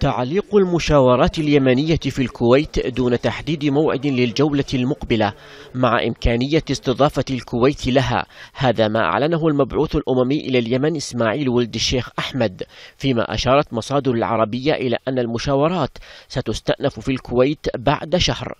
تعليق المشاورات اليمنية في الكويت دون تحديد موعد للجولة المقبلة مع إمكانية استضافة الكويت لها هذا ما أعلنه المبعوث الأممي إلى اليمن إسماعيل ولد الشيخ أحمد فيما أشارت مصادر العربية إلى أن المشاورات ستستأنف في الكويت بعد شهر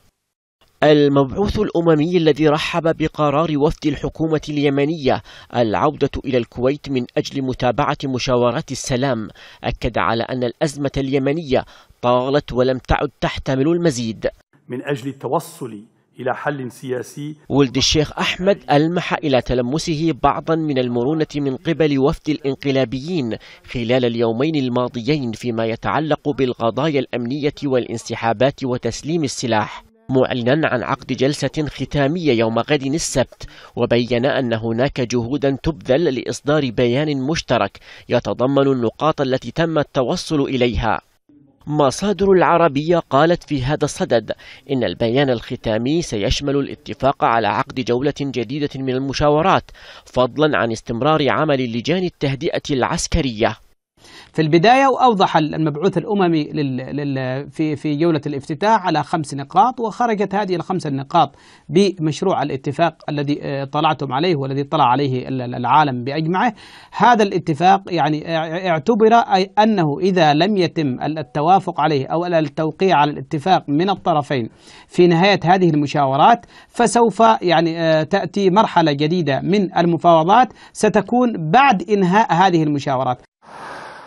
المبعوث الأممي الذي رحب بقرار وفد الحكومة اليمنية العودة إلى الكويت من أجل متابعة مشاورات السلام أكد على أن الأزمة اليمنية طالت ولم تعد تحتمل المزيد من أجل التوصل إلى حل سياسي ولد الشيخ أحمد ألمح إلى تلمسه بعضا من المرونة من قبل وفد الانقلابيين خلال اليومين الماضيين فيما يتعلق بالقضايا الأمنية والانسحابات وتسليم السلاح معلنا عن عقد جلسة ختامية يوم غد السبت وبين أن هناك جهودا تبذل لإصدار بيان مشترك يتضمن النقاط التي تم التوصل إليها مصادر العربية قالت في هذا الصدد إن البيان الختامي سيشمل الاتفاق على عقد جولة جديدة من المشاورات فضلا عن استمرار عمل لجان التهدئة العسكرية في البداية وأوضح المبعوث الأممي لل... لل... في في جولة الافتتاح على خمس نقاط وخرجت هذه الخمس النقاط بمشروع الاتفاق الذي آه، طلعتم عليه والذي طلع عليه العالم بأجمعه هذا الاتفاق يعني آه، اعتبر أنه إذا لم يتم التوافق عليه أو التوقيع على الاتفاق من الطرفين في نهاية هذه المشاورات فسوف يعني آه، تأتي مرحلة جديدة من المفاوضات ستكون بعد إنهاء هذه المشاورات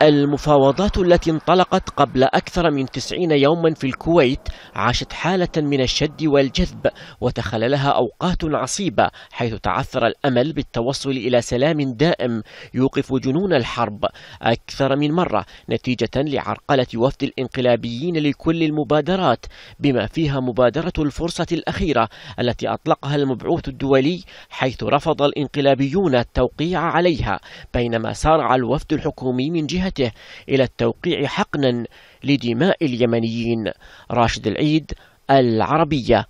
المفاوضات التي انطلقت قبل أكثر من تسعين يوما في الكويت عاشت حالة من الشد والجذب وتخللها أوقات عصيبة حيث تعثر الأمل بالتوصل إلى سلام دائم يوقف جنون الحرب أكثر من مرة نتيجة لعرقلة وفد الانقلابيين لكل المبادرات بما فيها مبادرة الفرصة الأخيرة التي أطلقها المبعوث الدولي حيث رفض الانقلابيون التوقيع عليها بينما سارع الوفد الحكومي من جهة جهته إلى التوقيع حقنا لدماء اليمنيين راشد العيد العربية